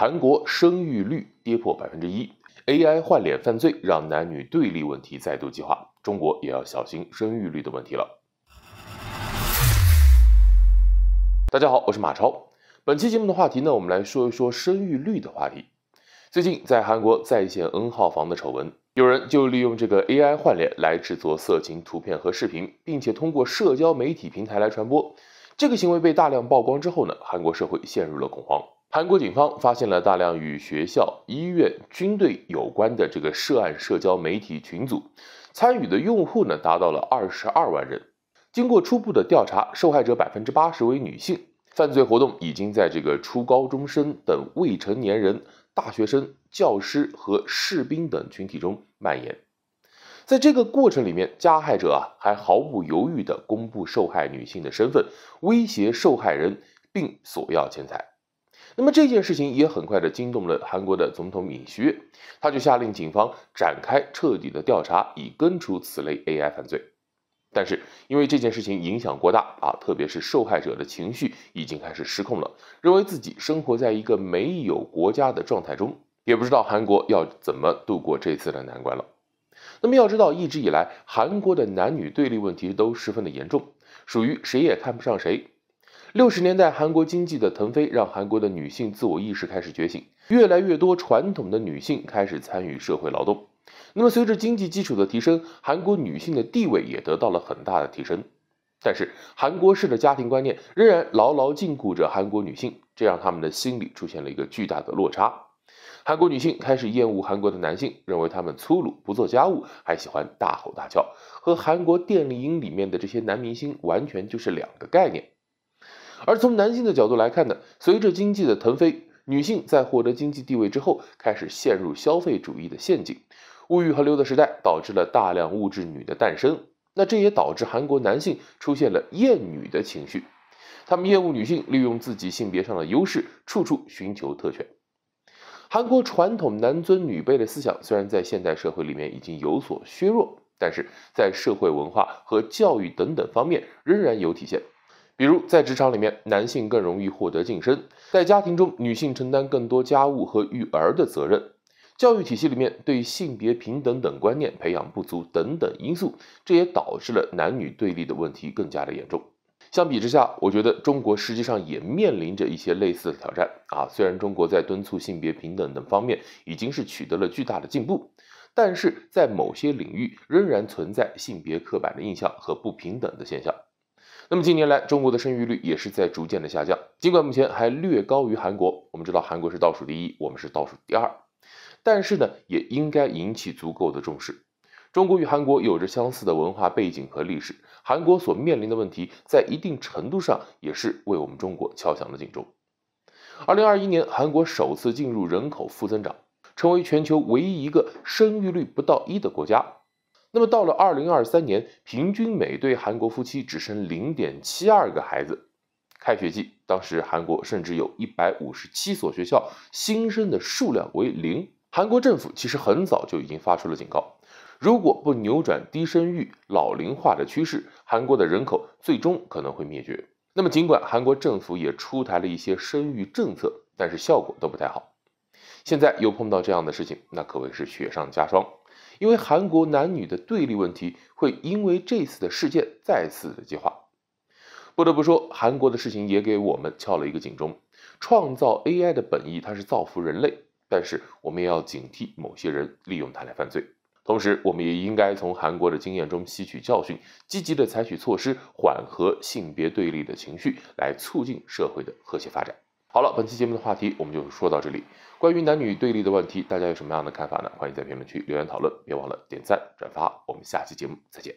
韩国生育率跌破百分之一，AI 换脸犯罪让男女对立问题再度激化，中国也要小心生育率的问题了。大家好，我是马超。本期节目的话题呢，我们来说一说生育率的话题。最近在韩国再现 N 号房的丑闻，有人就利用这个 AI 换脸来制作色情图片和视频，并且通过社交媒体平台来传播。这个行为被大量曝光之后呢，韩国社会陷入了恐慌。韩国警方发现了大量与学校、医院、军队有关的这个涉案社交媒体群组，参与的用户呢达到了二十二万人。经过初步的调查，受害者百分之八十为女性，犯罪活动已经在这个初高中生等未成年人、大学生、教师和士兵等群体中蔓延。在这个过程里面，加害者啊还毫不犹豫地公布受害女性的身份，威胁受害人并索要钱财。那么这件事情也很快的惊动了韩国的总统尹锡悦，他就下令警方展开彻底的调查，以根除此类 AI 犯罪。但是因为这件事情影响过大啊，特别是受害者的情绪已经开始失控了，认为自己生活在一个没有国家的状态中，也不知道韩国要怎么度过这次的难关了。那么要知道，一直以来韩国的男女对立问题都十分的严重，属于谁也看不上谁。六十年代韩国经济的腾飞，让韩国的女性自我意识开始觉醒，越来越多传统的女性开始参与社会劳动。那么，随着经济基础的提升，韩国女性的地位也得到了很大的提升。但是，韩国式的家庭观念仍然牢牢禁锢着韩国女性，这让她们的心里出现了一个巨大的落差。韩国女性开始厌恶韩国的男性，认为他们粗鲁、不做家务，还喜欢大吼大叫，和韩国电影里面的这些男明星完全就是两个概念。而从男性的角度来看呢，随着经济的腾飞，女性在获得经济地位之后，开始陷入消费主义的陷阱。物欲横流的时代，导致了大量物质女的诞生。那这也导致韩国男性出现了厌女的情绪，他们厌恶女性利用自己性别上的优势，处处寻求特权。韩国传统男尊女卑的思想，虽然在现代社会里面已经有所削弱，但是在社会文化和教育等等方面，仍然有体现。比如，在职场里面，男性更容易获得晋升；在家庭中，女性承担更多家务和育儿的责任。教育体系里面对性别平等等观念培养不足等等因素，这也导致了男女对立的问题更加的严重。相比之下，我觉得中国实际上也面临着一些类似的挑战啊。虽然中国在敦促性别平等等方面已经是取得了巨大的进步，但是在某些领域仍然存在性别刻板的印象和不平等的现象。那么近年来，中国的生育率也是在逐渐的下降，尽管目前还略高于韩国。我们知道韩国是倒数第一，我们是倒数第二，但是呢，也应该引起足够的重视。中国与韩国有着相似的文化背景和历史，韩国所面临的问题在一定程度上也是为我们中国敲响了警钟。二零二一年，韩国首次进入人口负增长，成为全球唯一一个生育率不到一的国家。那么到了二零二三年，平均每对韩国夫妻只生零点七二个孩子。开学季，当时韩国甚至有一百五十七所学校新生的数量为零。韩国政府其实很早就已经发出了警告，如果不扭转低生育、老龄化的趋势，韩国的人口最终可能会灭绝。那么，尽管韩国政府也出台了一些生育政策，但是效果都不太好。现在又碰到这样的事情，那可谓是雪上加霜。因为韩国男女的对立问题会因为这次的事件再次的激化，不得不说，韩国的事情也给我们敲了一个警钟。创造 AI 的本意它是造福人类，但是我们也要警惕某些人利用它来犯罪。同时，我们也应该从韩国的经验中吸取教训，积极的采取措施缓和性别对立的情绪，来促进社会的和谐发展。好了，本期节目的话题我们就说到这里。关于男女对立的问题，大家有什么样的看法呢？欢迎在评论区留言讨论，别忘了点赞转发。我们下期节目再见。